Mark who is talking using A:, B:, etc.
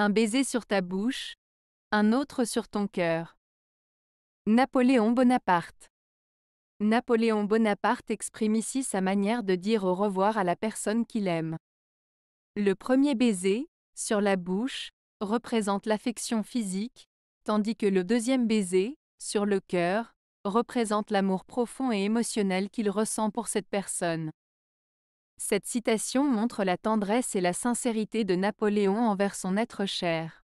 A: un baiser sur ta bouche, un autre sur ton cœur. Napoléon Bonaparte. Napoléon Bonaparte exprime ici sa manière de dire au revoir à la personne qu'il aime. Le premier baiser, sur la bouche, représente l'affection physique, tandis que le deuxième baiser, sur le cœur, représente l'amour profond et émotionnel qu'il ressent pour cette personne. Cette citation montre la tendresse et la sincérité de Napoléon
B: envers son être cher.